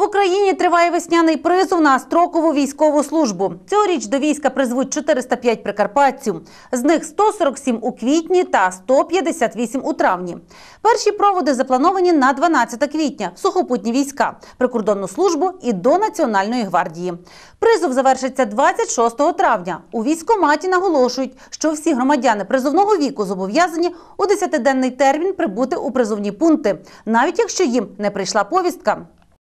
В Україні триває весняний призов на строкову військову службу. Цьогоріч до війська призвуть 405 прикарпатців. З них 147 у квітні та 158 у травні. Перші проводи заплановані на 12 квітня сухопутні війська, прикордонну службу і до Національної гвардії. Призов завершиться 26 травня. У військоматі наголошують, що всі громадяни призовного віку зобов'язані у 10-денний термін прибути у призовні пункти, навіть якщо їм не прийшла повістка.